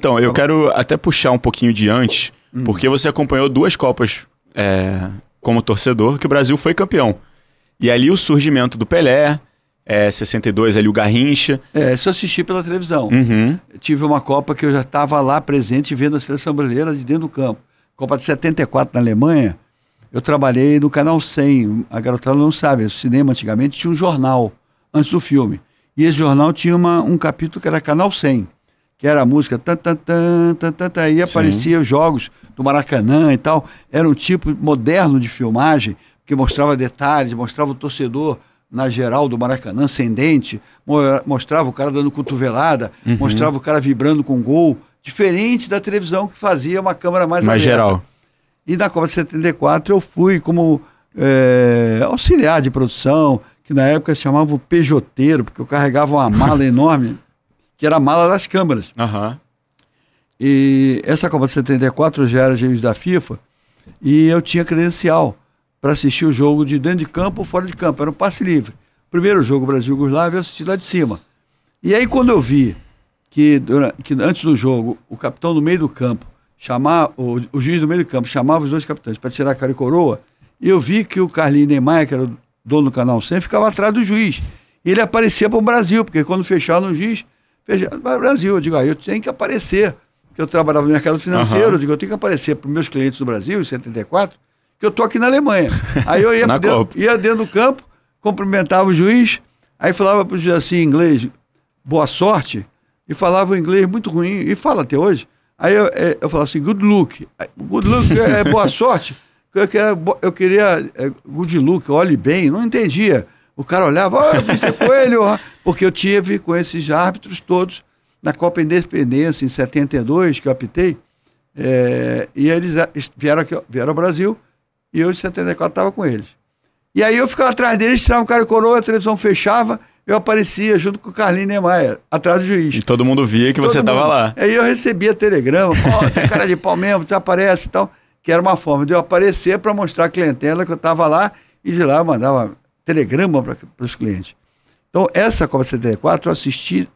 Então, eu tá quero até puxar um pouquinho de antes, hum. porque você acompanhou duas Copas é, como torcedor, que o Brasil foi campeão. E ali o surgimento do Pelé, é, 62, ali o Garrincha. É, isso eu assisti pela televisão. Uhum. Tive uma Copa que eu já estava lá presente vendo a seleção brasileira de dentro do campo. Copa de 74 na Alemanha, eu trabalhei no Canal 100. A garotada não sabe, é o cinema antigamente tinha um jornal antes do filme. E esse jornal tinha uma, um capítulo que era Canal 100 que era a música tan, tan, tan, tan, tan, tan, e apareciam jogos do Maracanã e tal. Era um tipo moderno de filmagem que mostrava detalhes, mostrava o torcedor na geral do Maracanã ascendente, mostrava o cara dando cotovelada, uhum. mostrava o cara vibrando com gol, diferente da televisão que fazia uma câmera mais mais geral. E na Copa de 74 eu fui como é, auxiliar de produção, que na época se chamava o pejoteiro, porque eu carregava uma mala enorme que era a mala das câmaras. Uhum. E essa Copa de 74 já era juiz da FIFA e eu tinha credencial para assistir o jogo de dentro de campo ou fora de campo. Era um passe livre. Primeiro jogo Brasil-Yugoslávia, eu assisti lá de cima. E aí quando eu vi que, que antes do jogo o capitão no meio do campo chamar o, o juiz do meio do campo chamava os dois capitães para tirar a cara e coroa, eu vi que o Carlinho Neymar, que era o dono do canal 100, ficava atrás do juiz. ele aparecia para o Brasil, porque quando fechava no juiz, Veja, Brasil, eu digo, ah, eu tenho que aparecer. Eu trabalhava no mercado financeiro, uhum. eu digo, eu tenho que aparecer para os meus clientes do Brasil, em 74, que eu estou aqui na Alemanha. Aí eu ia, dentro, ia dentro do campo, cumprimentava o juiz, aí falava para o juiz assim em inglês, boa sorte, e falava o inglês muito ruim, e fala até hoje. Aí eu, eu, é, eu falava assim, good luck. Good luck é, é boa sorte. Eu queria, eu queria é, good luck, olhe bem, não entendia. O cara olhava, olha, ah, Mr. Coelho, porque eu tive com esses árbitros todos na Copa Independência em 72, que eu apitei, é, e eles eh, vieram, aqui, vieram ao Brasil, e eu em 74 estava com eles. E aí eu ficava atrás deles, tirava um cara e coroa, a televisão fechava, eu aparecia junto com o Carlinho Neymar, atrás do juiz. E todo mundo via que todo você estava lá. Aí eu recebia telegrama, oh, tem cara de pau mesmo, você aparece e tal, que era uma forma de eu aparecer para mostrar a clientela que eu estava lá, e de lá eu mandava telegrama para os clientes. Então, essa Copa 74 eu assisti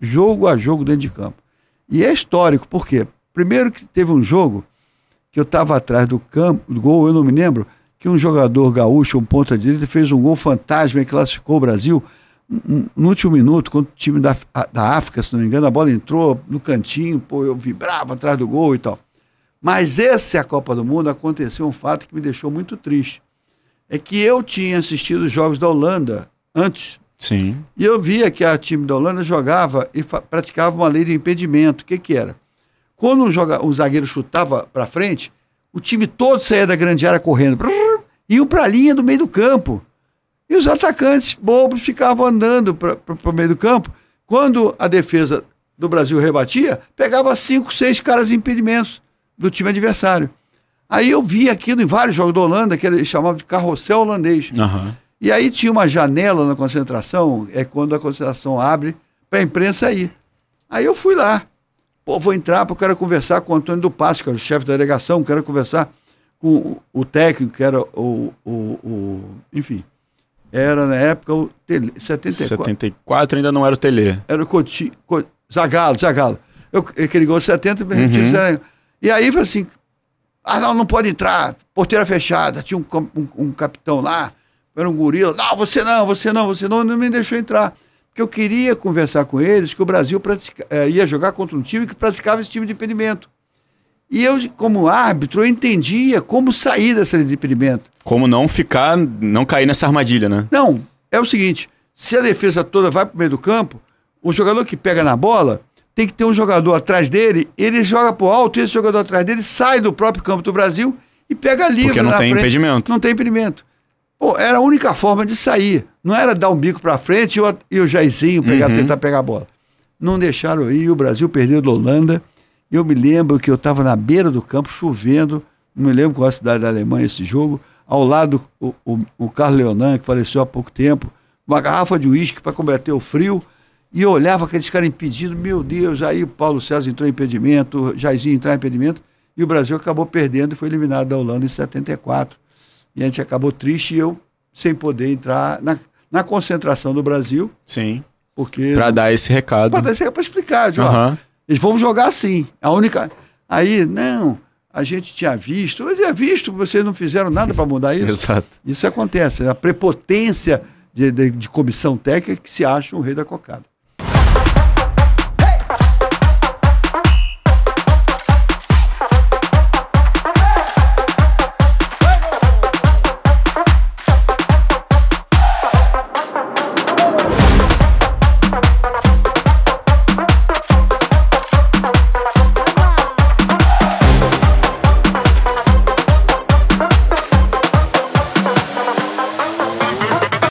jogo a jogo dentro de campo. E é histórico, por quê? Primeiro que teve um jogo que eu estava atrás do campo, do gol, eu não me lembro, que um jogador gaúcho, um ponta direita, fez um gol fantasma e classificou o Brasil no último minuto, quando o time da, da África, se não me engano, a bola entrou no cantinho, pô, eu vibrava atrás do gol e tal. Mas essa é a Copa do Mundo, aconteceu um fato que me deixou muito triste é que eu tinha assistido os jogos da Holanda antes. Sim. E eu via que a time da Holanda jogava e praticava uma lei de impedimento. O que, que era? Quando um, joga, um zagueiro chutava para frente, o time todo saía da grande área correndo. Brrr, iam para a linha do meio do campo. E os atacantes bobos ficavam andando para o meio do campo. Quando a defesa do Brasil rebatia, pegava cinco, seis caras impedimentos do time adversário. Aí eu vi aquilo em vários jogos da Holanda, que eles chamavam de carrossel holandês. Uhum. E aí tinha uma janela na concentração, é quando a concentração abre para a imprensa ir. Aí eu fui lá. Pô, vou entrar porque eu quero conversar com o Antônio do Passo, que era o chefe da delegação, quero conversar com o técnico, que era o. o, o enfim. Era na época o Tele. 74. 74 ainda não era o Tele. Era o Coutinho. Zagalo, Zagalo. Eu, que ligou 70 uhum. E aí foi assim, ah, não, não pode entrar. Porteira fechada. Tinha um, um, um capitão lá, era um gorila. Não, você não, você não, você não, não me deixou entrar. Porque eu queria conversar com eles que o Brasil pratica, eh, ia jogar contra um time que praticava esse time tipo de impedimento. E eu, como árbitro, eu entendia como sair dessa de impedimento. Como não ficar, não cair nessa armadilha, né? Não, é o seguinte: se a defesa toda vai para o meio do campo, o jogador que pega na bola, tem que ter um jogador atrás dele, ele joga pro alto e esse jogador atrás dele sai do próprio campo do Brasil e pega livre. Porque não tem frente, impedimento. Não tem impedimento. Pô, era a única forma de sair. Não era dar um bico para frente e o, e o Jairzinho pegar, uhum. tentar pegar a bola. Não deixaram ir, o Brasil perdeu da Holanda. Eu me lembro que eu estava na beira do campo, chovendo, não me lembro qual a cidade da Alemanha esse jogo, ao lado o, o, o Carlos Leonan, que faleceu há pouco tempo, uma garrafa de uísque para combater o frio. E eu olhava aqueles caras impedindo, meu Deus, aí o Paulo César entrou em impedimento, Jairzinho entrou em impedimento, e o Brasil acabou perdendo e foi eliminado da Holanda em 74. E a gente acabou triste e eu sem poder entrar na, na concentração do Brasil. Sim. Porque. Para dar esse recado. Para dar esse recado, para explicar, João uhum. eles vão jogar assim. A única. Aí, não, a gente tinha visto, eu tinha visto, vocês não fizeram nada para mudar isso. Exato. Isso acontece, é a prepotência de, de, de comissão técnica que se acha o rei da cocada.